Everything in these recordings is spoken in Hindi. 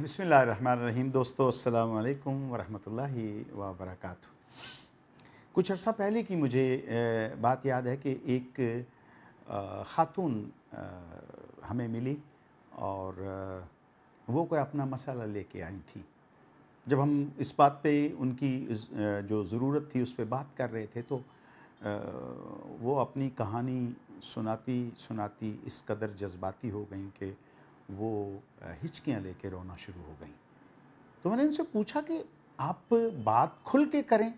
बिसमीम दोस्तों अल्लाम वरहमल वरक कुछ अर्सा पहले की मुझे बात याद है कि एक ख़ातून हमें मिली और वो कोई अपना मसाला लेके आई थी जब हम इस बात पे उनकी जो ज़रूरत थी उस पर बात कर रहे थे तो वो अपनी कहानी सुनाती सुनाती इस कदर जज्बाती हो गई कि वो हिचकियाँ लेके रोना शुरू हो गई तो मैंने उनसे पूछा कि आप बात खुल के करें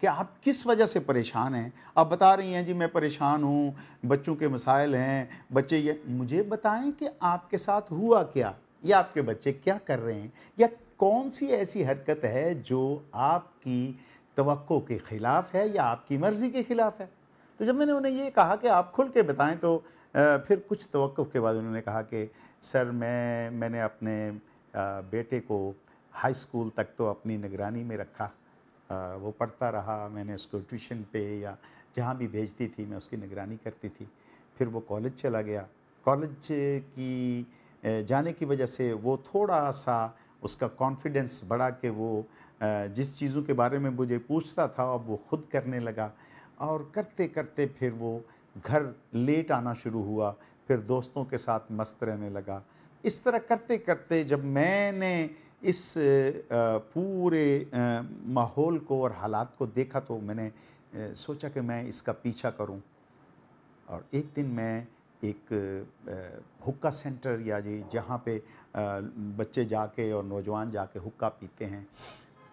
कि आप किस वजह से परेशान हैं आप बता रही हैं जी मैं परेशान हूँ बच्चों के मसाइल हैं बच्चे ये मुझे बताएं कि आपके साथ हुआ क्या या आपके बच्चे क्या कर रहे हैं या कौन सी ऐसी हरकत है जो आपकी तो के ख़िलाफ़ है या आपकी मर्ज़ी के ख़िलाफ़ है तो जब मैंने उन्हें ये कहा कि आप खुल के बताएं तो फिर कुछ तो के बाद उन्होंने कहा कि सर मैं मैंने अपने बेटे को हाई स्कूल तक तो अपनी निगरानी में रखा वो पढ़ता रहा मैंने उसको ट्यूशन पे या जहाँ भी भेजती थी मैं उसकी निगरानी करती थी फिर वो कॉलेज चला गया कॉलेज की जाने की वजह से वो थोड़ा सा उसका कॉन्फिडेंस बढ़ा के वो जिस चीज़ों के बारे में मुझे पूछता था अब वो खुद करने लगा और करते करते फिर वो घर लेट आना शुरू हुआ फिर दोस्तों के साथ मस्त रहने लगा इस तरह करते करते जब मैंने इस पूरे माहौल को और हालात को देखा तो मैंने सोचा कि मैं इसका पीछा करूं और एक दिन मैं एक हुक्का सेंटर या जी जहाँ पे बच्चे जाके और नौजवान जाके हुक्का पीते हैं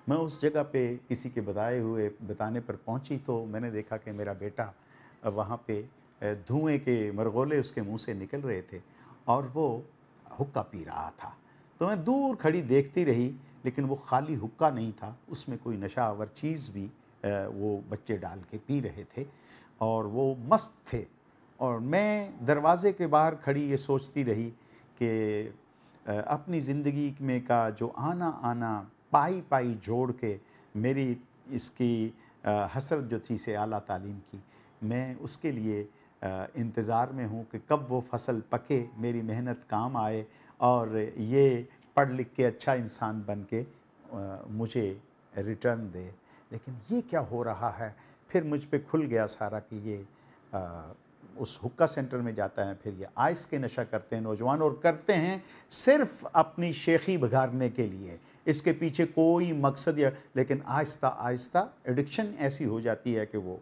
मैं उस जगह पे किसी के बताए हुए बताने पर पहुँची तो मैंने देखा कि मेरा बेटा वहाँ पे धुएं के मरगोले उसके मुंह से निकल रहे थे और वो हुक्का पी रहा था तो मैं दूर खड़ी देखती रही लेकिन वो खाली हुक्का नहीं था उसमें कोई नशावर चीज़ भी वो बच्चे डाल के पी रहे थे और वो मस्त थे और मैं दरवाज़े के बाहर खड़ी ये सोचती रही कि अपनी ज़िंदगी में का जो आना आना पाई पाई जोड़ के मेरी इसकी हसरत जो थी से आला तालीम की मैं उसके लिए इंतज़ार में हूँ कि कब वो फसल पके मेरी मेहनत काम आए और ये पढ़ लिख के अच्छा इंसान बन के मुझे रिटर्न दे लेकिन ये क्या हो रहा है फिर मुझ पर खुल गया सारा कि ये आ, उस हुक्का सेंटर में जाता है फिर ये आइस के नशा करते हैं नौजवान और करते हैं सिर्फ अपनी शेखी बिगाड़ने के लिए इसके पीछे कोई मकसद या लेकिन आहिस्ता आहिस्ता एडिक्शन ऐसी हो जाती है कि वो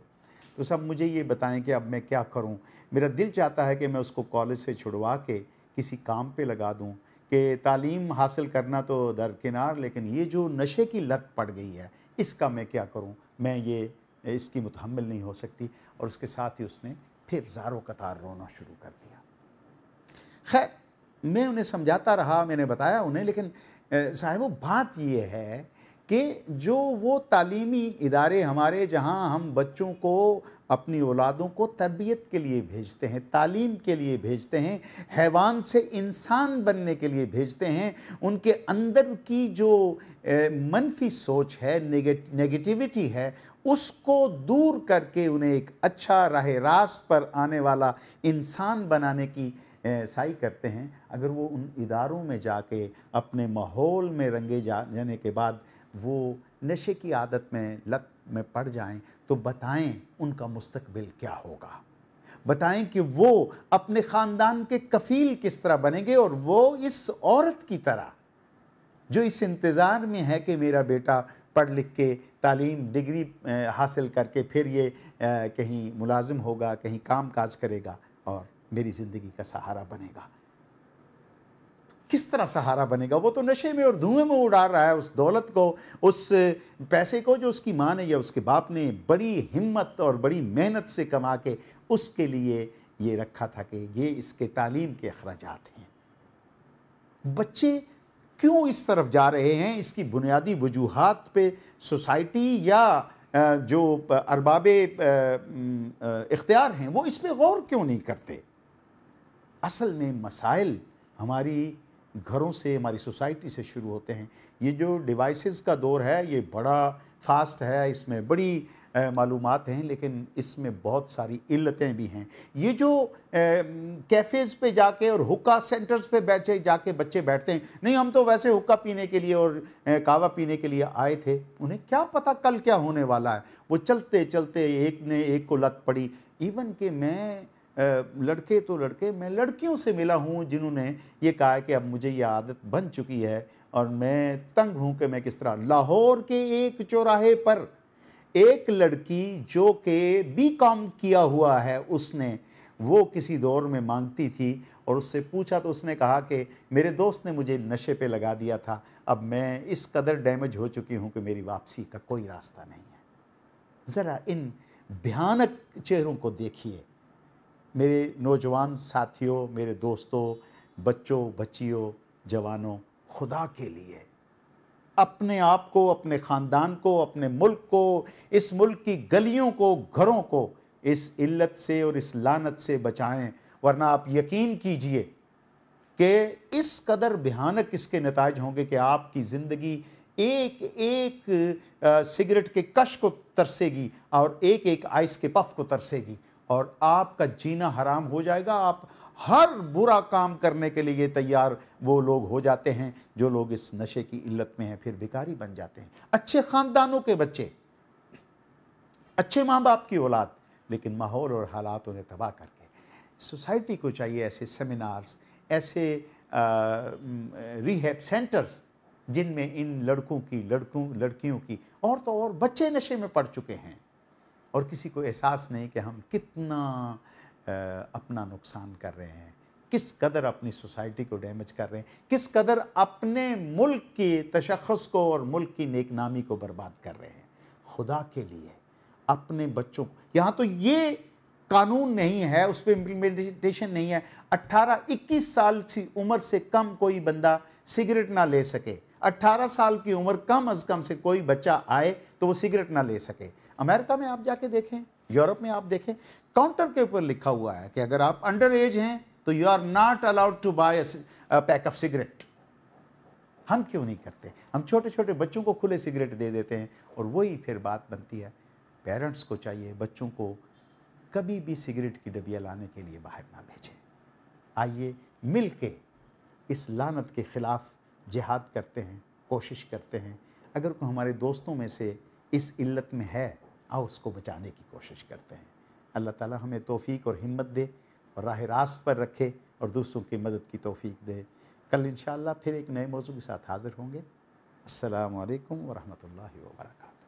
तो सब मुझे ये बताएं कि अब मैं क्या करूं मेरा दिल चाहता है कि मैं उसको कॉलेज से छुड़वा के किसी काम पे लगा दूं कि तालीम हासिल करना तो दरकिनार लेकिन ये जो नशे की लत पड़ गई है इसका मैं क्या करूं मैं ये इसकी मुतहमल नहीं हो सकती और उसके साथ ही उसने फिर जारो कतार रोना शुरू कर दिया खैर मैं उन्हें समझाता रहा मैंने बताया उन्हें लेकिन साहब बात यह है कि जो वो तालीमी इदारे हमारे जहाँ हम बच्चों को अपनी औलादों को तरबियत के लिए भेजते हैं तालीम के लिए भेजते हैं हैवान से इंसान बनने के लिए भेजते हैं उनके अंदर की जो मनफी सोच है नेगेटिविटी है उसको दूर करके उन्हें एक अच्छा राह रास्त पर आने वाला इंसान बनाने की साई करते हैं अगर वो उन इदारों में जाके अपने माहौल में रंगे जा जाने के बाद वो नशे की आदत में लत में पड़ जाएं तो बताएं उनका मुस्तकबिल क्या होगा बताएं कि वो अपने ख़ानदान के कफ़ील किस तरह बनेंगे और वो इस औरत की तरह जो इस इंतज़ार में है कि मेरा बेटा पढ़ लिख के तालीम डिग्री हासिल करके फिर ये कहीं मुलाजिम होगा कहीं काम काज करेगा और मेरी ज़िंदगी का सहारा बनेगा किस तरह सहारा बनेगा वो तो नशे में और धुएं में उड़ा रहा है उस दौलत को उस पैसे को जो उसकी माँ ने या उसके बाप ने बड़ी हिम्मत और बड़ी मेहनत से कमा के उसके लिए ये रखा था कि ये इसके तालीम के अखराज हैं बच्चे क्यों इस तरफ जा रहे हैं इसकी बुनियादी वजूहत पे सोसाइटी या जो अरबाब इख्तियार हैं वो इस पर गौर क्यों नहीं करते असल में मसाइल हमारी घरों से हमारी सोसाइटी से शुरू होते हैं ये जो डिवाइसेस का दौर है ये बड़ा फास्ट है इसमें बड़ी मालूम हैं लेकिन इसमें बहुत सारी इल्लतें भी हैं ये जो कैफ़ेज़ पे जाके और हुक्का सेंटर्स पे बैठे जाके बच्चे बैठते हैं नहीं हम तो वैसे हुक्का पीने के लिए और कावा पीने के लिए आए थे उन्हें क्या पता कल क्या होने वाला है वो चलते चलते एक ने एक को लत पड़ी इवन कि मैं लड़के तो लड़के मैं लड़कियों से मिला हूँ जिन्होंने ये कहा कि अब मुझे ये आदत बन चुकी है और मैं तंग हूँ कि मैं किस तरह लाहौर के एक चौराहे पर एक लड़की जो कि बी कॉम किया हुआ है उसने वो किसी दौर में मांगती थी और उससे पूछा तो उसने कहा कि मेरे दोस्त ने मुझे नशे पे लगा दिया था अब मैं इस कदर डैमेज हो चुकी हूँ कि मेरी वापसी का कोई रास्ता नहीं है ज़रा इन भयानक चेहरों को देखिए मेरे नौजवान साथियों मेरे दोस्तों बच्चों बच्चियों जवानों खुदा के लिए अपने आप को अपने ख़ानदान को अपने मुल्क को इस मुल्क की गलियों को घरों को इस इल्लत से और इस लानत से बचाएं वरना आप यकीन कीजिए कि इस कदर भयानक इसके नतज होंगे कि आपकी ज़िंदगी एक एक सिगरेट के कश को तरसेगी और एक एक आइस के पफ को तरसेगी और आपका जीना हराम हो जाएगा आप हर बुरा काम करने के लिए तैयार वो लोग हो जाते हैं जो लोग इस नशे की इल्लत में हैं फिर भिकारी बन जाते हैं अच्छे ख़ानदानों के बच्चे अच्छे माँ बाप की औलाद लेकिन माहौल और हालात उन्हें तबाह करके सोसाइटी को चाहिए ऐसे सेमिनार्स ऐसे रिहैब सेंटर्स जिनमें इन लड़कों की लड़कों लड़कियों की और तो और बच्चे नशे में पड़ चुके हैं और किसी को एहसास नहीं कि हम कितना अपना नुकसान कर रहे हैं किस कदर अपनी सोसाइटी को डैमेज कर रहे हैं किस कदर अपने मुल्क की तशखस को और मुल्क की नेकनामी को बर्बाद कर रहे हैं खुदा के लिए अपने बच्चों को यहाँ तो ये कानून नहीं है उस पर इम्प्लीमेंटेशन नहीं है 18 21 साल की उम्र से कम कोई बंदा सिगरेट ना ले सके 18 साल की उम्र कम अज़ कम से कोई बच्चा आए तो वो सिगरेट ना ले सके अमेरिका में आप जाके देखें यूरोप में आप देखें काउंटर के ऊपर लिखा हुआ है कि अगर आप अंडर एज हैं तो you are not allowed to buy pack of cigarette हम क्यों नहीं करते हम छोटे छोटे बच्चों को खुले सिगरेट दे देते हैं और वही फिर बात बनती है पेरेंट्स को चाहिए बच्चों को कभी भी सिगरेट की डबिया लाने के लिए बाहर ना भेजें आइए मिल के इस लानत के ख़िलाफ़ जिहाद करते हैं कोशिश करते हैं अगर को हमारे दोस्तों में से इस इल्लत में है आओ उसको बचाने की कोशिश करते हैं अल्लाह ताला हमें तोफ़ी और हिम्मत दे और राह रास्त पर रखे और दूसरों की मदद की तोफ़ी दे कल इन फिर एक नए मौजू के साथ हाज़िर होंगे असलकम वरहमल वर्का